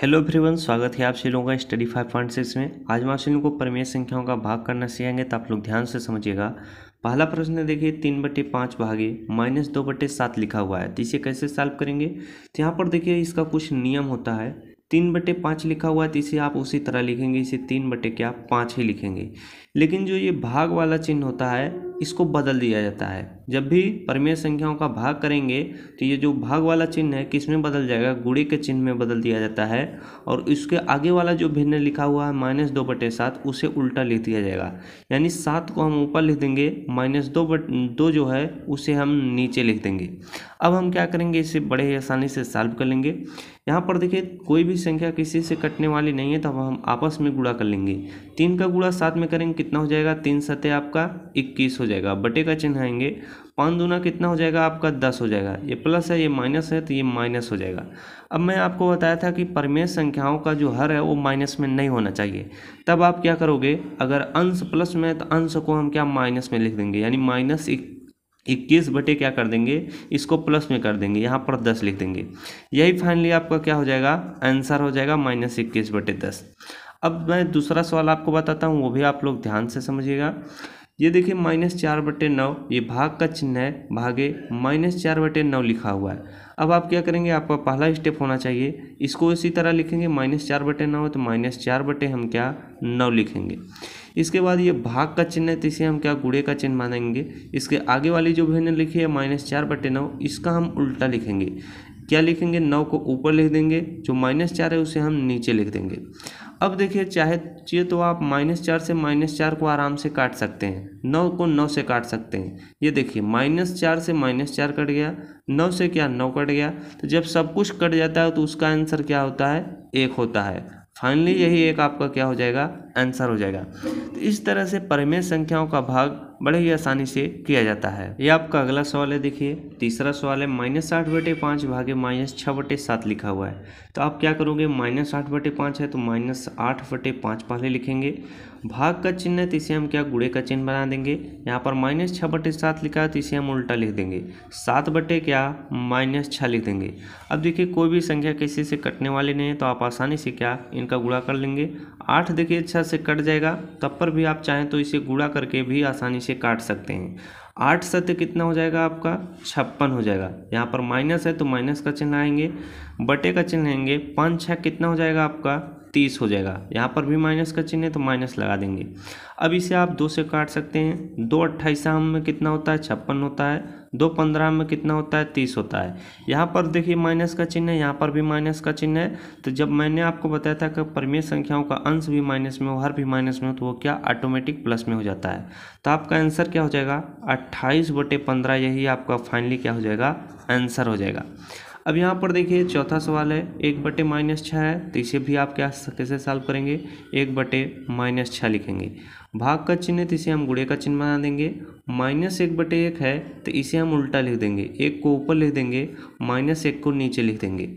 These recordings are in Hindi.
हेलो फ्रीवन स्वागत है आप सभी लोगों का स्टडी फाइव पॉइंट सिक्स में आज हम आप सभी को परमेय संख्याओं का भाग करना सीखेंगे तो आप लोग ध्यान से समझिएगा पहला प्रश्न देखिए तीन बटे पाँच भागे माइनस दो बटे सात लिखा हुआ है तो इसे कैसे सॉल्व करेंगे तो यहाँ पर देखिए इसका कुछ नियम होता है तीन बटे पाँच लिखा हुआ है तो इसे आप उसी तरह लिखेंगे इसे तीन बटे क्या पाँच ही लिखेंगे लेकिन जो ये भाग वाला चिन्ह होता है इसको बदल दिया जाता है जब भी परिमेय संख्याओं का भाग करेंगे तो ये जो भाग वाला चिन्ह है किस में बदल जाएगा गुड़े के चिन्ह में बदल दिया जाता है और इसके आगे वाला जो भिन्न लिखा हुआ है माइनस दो बटे सात उसे उल्टा लिख दिया जाएगा यानी सात को हम ऊपर लिख देंगे माइनस दो बट दो जो है उसे हम नीचे लिख देंगे अब हम क्या करेंगे इसे बड़े आसानी से सॉल्व कर लेंगे यहाँ पर देखिए कोई भी संख्या किसी से कटने वाली नहीं है तो हम आपस में गुड़ा कर लेंगे तीन का गुड़ा सात में करेंगे कितना हो जाएगा तीन सतह आपका इक्कीस हो हो जाएगा बटे का चिन्ह आएंगे पाँच दूना कितना हो जाएगा आपका दस हो जाएगा ये प्लस है ये माइनस है तो ये माइनस हो जाएगा अब मैं आपको बताया था कि परमेय संख्याओं का जो हर है वो माइनस में नहीं होना चाहिए तब आप क्या करोगे अगर अंश प्लस में है तो अंश को हम क्या माइनस में लिख देंगे यानी माइनस इक्कीस बटे क्या कर देंगे इसको प्लस में कर देंगे यहाँ पर दस लिख देंगे यही फाइनली आपका क्या हो जाएगा आंसर हो जाएगा माइनस इक्कीस बटे दस अब मैं दूसरा सवाल आपको बताता हूँ वो भी आप लोग ध्यान से समझिएगा ये देखिए माइनस चार बटे नौ ये भाग का चिन्ह है भागे माइनस चार बटे नौ लिखा हुआ है अब आप क्या करेंगे आपका पहला स्टेप होना चाहिए इसको इसी तरह लिखेंगे माइनस चार बटे नौ तो माइनस चार बटे हम क्या नौ लिखेंगे इसके बाद ये भाग का चिन्ह है तो इसे हम क्या गुड़े का चिन्ह मानेंगे इसके आगे वाली जो भी लिखी है माइनस चार बटे नौ इसका हम उल्टा लिखेंगे क्या लिखेंगे नौ को ऊपर लिख देंगे जो माइनस चार है उसे हम नीचे लिख देंगे अब देखिए चाहे चाहिए तो आप माइनस चार से माइनस चार को आराम से काट सकते हैं नौ को नौ से काट सकते हैं ये देखिए माइनस चार से माइनस चार कट गया नौ से क्या नौ कट गया तो जब सब कुछ कट जाता है तो उसका आंसर क्या होता है एक होता है फाइनली यही एक आपका क्या हो जाएगा आंसर हो जाएगा तो इस तरह से परिमेय संख्याओं का भाग बड़े ही आसानी से किया जाता है यह आपका अगला सवाल है देखिए तीसरा सवाल है माइनस साठ बटे पाँच भागे माइनस छः बटे सात लिखा हुआ है तो आप क्या करोगे माइनस आठ बटे पाँच है तो माइनस आठ बटे पाँच पहले लिखेंगे भाग का चिन्ह है तो इसे हम क्या गुड़े का चिन्ह बना देंगे यहाँ पर माइनस छः बटे सात लिखा है तो इसे हम उल्टा लिख देंगे सात बटे क्या माइनस छः लिख देंगे अब देखिए कोई भी संख्या किसी से कटने वाली नहीं है तो आप आसानी से क्या इनका गुड़ा कर लेंगे आठ देखिए छः अच्छा से कट जाएगा तब पर भी आप चाहें तो इसे गुड़ा करके भी आसानी से काट सकते हैं आठ सत्य कितना हो जाएगा आपका छप्पन हो जाएगा यहाँ पर माइनस है तो माइनस का चिन्ह आएंगे बटे का चिन्ह लेंगे पाँच छः कितना हो जाएगा आपका तीस हो जाएगा यहाँ पर भी माइनस का चिन्ह है तो माइनस लगा देंगे अब इसे आप दो से काट सकते हैं दो अट्ठाईस में कितना होता है छप्पन होता है दो पंद्रह में कितना होता है तीस होता है यहाँ पर देखिए माइनस का चिन्ह है यहाँ पर भी माइनस का चिन्ह है तो जब मैंने आपको बताया था कि परिमेय संख्याओं का अंश भी माइनस में हो हर भी माइनस में हो तो वो क्या ऑटोमेटिक प्लस में हो जाता है तो आपका आंसर क्या हो जाएगा अट्ठाईस बटे पंद्रह यही आपका फाइनली क्या हो जाएगा आंसर हो जाएगा अब यहाँ पर देखिए चौथा सवाल है एक बटे माइनस छः है तो इसे भी आप क्या कैसे सॉल्व करेंगे एक बटे माइनस छः लिखेंगे भाग का चिन्ह है तो इसे हम गुड़े का चिन्ह बना देंगे माइनस एक बटे एक है तो इसे हम उल्टा लिख देंगे एक को ऊपर लिख देंगे माइनस एक को नीचे लिख देंगे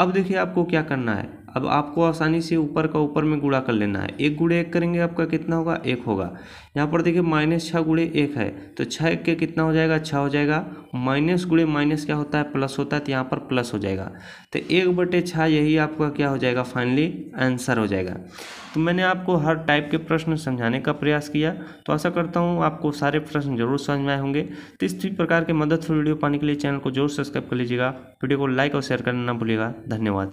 अब देखिए आपको क्या करना है अब आपको आसानी से ऊपर का ऊपर में गुड़ा कर लेना है एक गुड़े एक करेंगे आपका कितना होगा एक होगा यहाँ पर देखिए माइनस छः गुड़े एक है तो छः एक के कितना हो जाएगा छः हो जाएगा माइनस गुड़े माइनस क्या होता है प्लस होता है तो यहाँ पर प्लस हो जाएगा तो एक बटे छः यही आपका क्या हो जाएगा फाइनली आंसर हो जाएगा तो मैंने आपको हर टाइप के प्रश्न समझाने का प्रयास किया तो आशा करता हूँ आपको सारे प्रश्न जरूर समझ में आए होंगे तो इस प्रकार के मददफुल वीडियो पाने के लिए चैनल को जरूर सब्सक्राइब कर लीजिएगा वीडियो को लाइक और शेयर करना ना भूलिएगा धन्यवाद